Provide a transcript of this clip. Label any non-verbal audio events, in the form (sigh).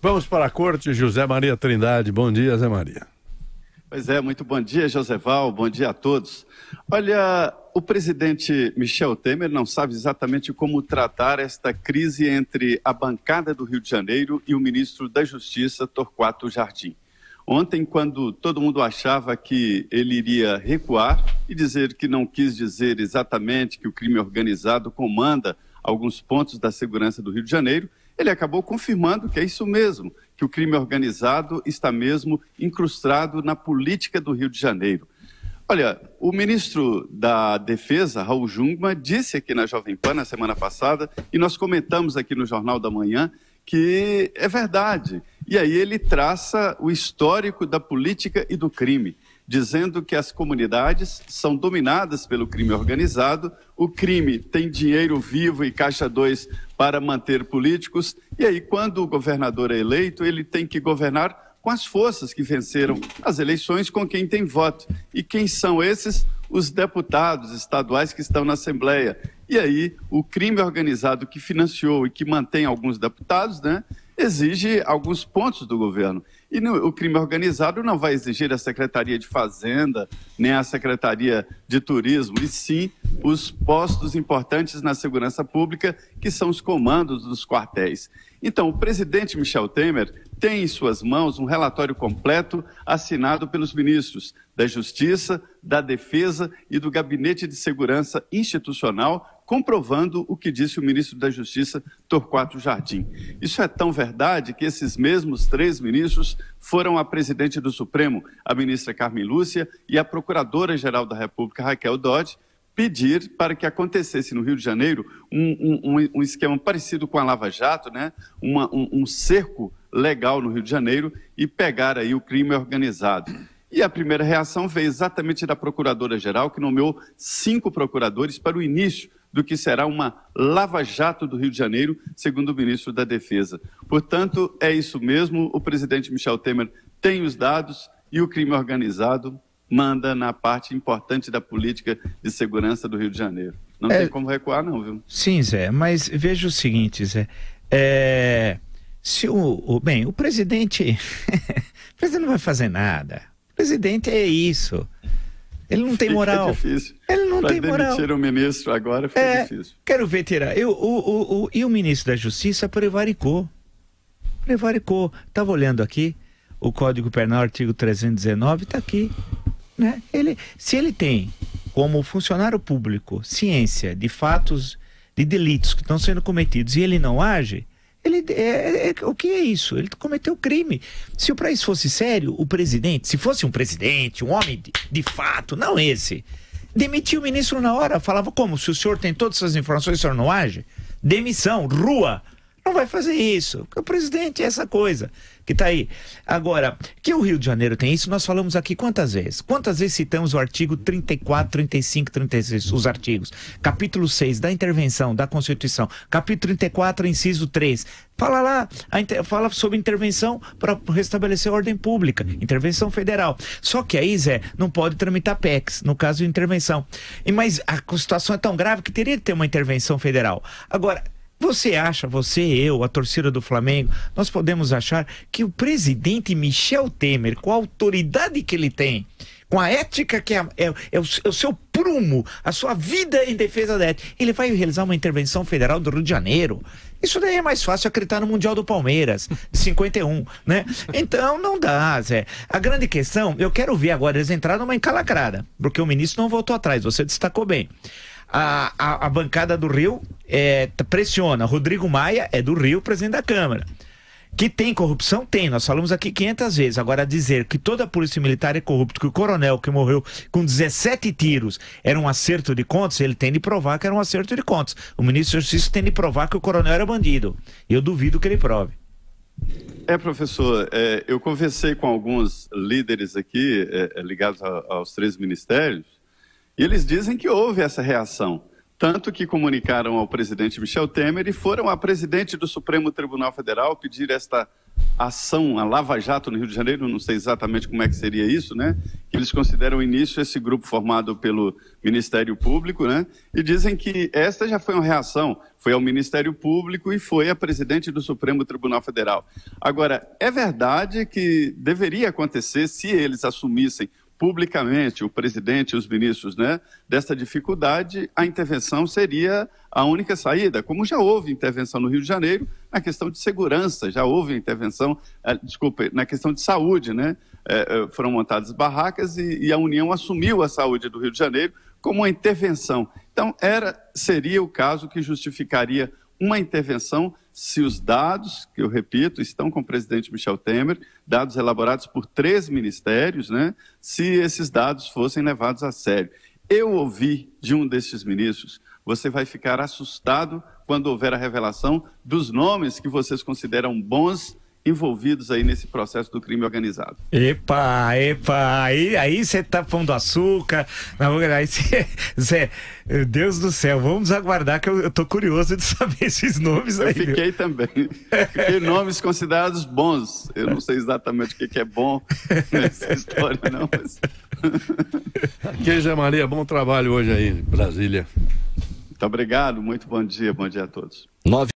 Vamos para a corte, José Maria Trindade. Bom dia, Zé Maria. Pois é, muito bom dia, Joseval. Bom dia a todos. Olha, o presidente Michel Temer não sabe exatamente como tratar esta crise entre a bancada do Rio de Janeiro e o ministro da Justiça, Torquato Jardim. Ontem, quando todo mundo achava que ele iria recuar e dizer que não quis dizer exatamente que o crime organizado comanda alguns pontos da segurança do Rio de Janeiro, ele acabou confirmando que é isso mesmo, que o crime organizado está mesmo incrustado na política do Rio de Janeiro. Olha, o ministro da Defesa, Raul Jungmann, disse aqui na Jovem Pan na semana passada, e nós comentamos aqui no Jornal da Manhã, que é verdade. E aí ele traça o histórico da política e do crime dizendo que as comunidades são dominadas pelo crime organizado, o crime tem dinheiro vivo e caixa 2 para manter políticos, e aí, quando o governador é eleito, ele tem que governar com as forças que venceram as eleições, com quem tem voto. E quem são esses? Os deputados estaduais que estão na Assembleia. E aí, o crime organizado que financiou e que mantém alguns deputados, né, exige alguns pontos do governo. E no, o crime organizado não vai exigir a Secretaria de Fazenda, nem a Secretaria de Turismo, e sim os postos importantes na segurança pública, que são os comandos dos quartéis. Então, o presidente Michel Temer tem em suas mãos um relatório completo assinado pelos ministros da Justiça, da Defesa e do Gabinete de Segurança Institucional, comprovando o que disse o ministro da Justiça, Torquato Jardim. Isso é tão verdade que esses mesmos três ministros foram a presidente do Supremo, a ministra Carmen Lúcia, e a procuradora-geral da República, Raquel Dodge, pedir para que acontecesse no Rio de Janeiro um, um, um esquema parecido com a Lava Jato, né? Uma, um, um, cerco legal no Rio de Janeiro e pegar aí o crime organizado. E a primeira reação veio exatamente da Procuradora-Geral, que nomeou cinco procuradores para o início do que será uma Lava Jato do Rio de Janeiro, segundo o ministro da Defesa. Portanto, é isso mesmo, o presidente Michel Temer tem os dados e o crime organizado manda na parte importante da política de segurança do Rio de Janeiro. Não é, tem como recuar, não, viu? Sim, Zé, mas veja o seguinte, Zé. É, se o, o, Bem, o presidente. (laughs) o presidente não vai fazer nada. O presidente é isso. Ele não tem moral. difícil. Ele não pra tem moral. demitir o ministro agora fica é, difícil. Quero ver tirar. Eu, o, o, o, e o ministro da Justiça prevaricou. Prevaricou. Estava olhando aqui o Código Penal, artigo 319, está aqui né? Ele, se ele tem como funcionário público ciência de fatos de delitos que estão sendo cometidos e ele não age, ele é, é, é, o que é isso? Ele cometeu crime. Se o país fosse sério, o presidente, se fosse um presidente, um homem de, de fato, não esse, demitia o ministro na hora, falava como se o senhor tem todas essas informações, o senhor não age, demissão, rua não vai fazer isso. o presidente é essa coisa que está aí. Agora, que o Rio de Janeiro tem isso, nós falamos aqui quantas vezes? Quantas vezes citamos o artigo 34, 35, 36, os artigos? Capítulo 6 da intervenção da Constituição, capítulo 34, inciso 3. Fala lá, inter... fala sobre intervenção para restabelecer a ordem pública, intervenção federal. Só que aí, Zé, não pode tramitar PECs, no caso de intervenção. E, mas a situação é tão grave que teria que ter uma intervenção federal. Agora, você acha, você, eu, a torcida do Flamengo, nós podemos achar que o presidente Michel Temer, com a autoridade que ele tem, com a ética que é, é, é, o, é, o, seu prumo, a sua vida em defesa da ética. Ele vai realizar uma intervenção federal do Rio de Janeiro. Isso daí é mais fácil acreditar no Mundial do Palmeiras, de 51, né? Então não dá, Zé. A grande questão, eu quero ver agora eles entraram numa encalacrada, porque o ministro não voltou atrás, você destacou bem a, a, a bancada do Rio é, pressiona. Rodrigo Maia é do Rio, presidente da Câmara. Que tem corrupção? Tem. Nós falamos aqui 500 vezes. Agora, dizer que toda a polícia militar é corrupta, que o coronel que morreu com 17 tiros era um acerto de contas, ele tem de provar que era um acerto de contas. O ministro do Justiça tem de provar que o coronel era bandido. Eu duvido que ele prove. É, professor, é, eu conversei com alguns líderes aqui é, é ligados a, aos três ministérios e eles dizem que houve essa reação, tanto que comunicaram ao presidente Michel Temer e foram à presidente do Supremo Tribunal Federal pedir esta ação, a Lava Jato no Rio de Janeiro, não sei exatamente como é que seria isso, né? Que eles consideram início esse grupo formado pelo Ministério Público, né? E dizem que esta já foi uma reação, foi ao Ministério Público e foi a presidente do Supremo Tribunal Federal. Agora, é verdade que deveria acontecer se eles assumissem publicamente o presidente e os ministros né, dessa dificuldade, a intervenção seria a única saída, como já houve intervenção no Rio de Janeiro na questão de segurança, já houve intervenção, eh, desculpe, na questão de saúde, né? É, foram montadas barracas e, e a União assumiu a saúde do Rio de Janeiro como uma intervenção. Então, era, seria o caso que justificaria uma intervenção se os dados, que eu repito, estão com o presidente Michel Temer, dados elaborados por três ministérios, né, se esses dados fossem levados a sério. Eu ouvi de um destes ministros, você vai ficar assustado quando houver a revelação dos nomes que vocês consideram bons envolvidos aí nesse processo do crime organizado. Epa, epa, aí aí você tá pondo açúcar, não, aí cê, Deus do céu, vamos aguardar que eu, eu tô curioso de (laughs) saber esses nomes aí. Eu fiquei viu? também, fiquei nomes considerados bons, eu não sei exatamente o que, que é bom nessa história não, mas... Queija Maria, bom trabalho hoje aí, Brasília. Muito obrigado, muito bom dia, bom dia a todos. Nove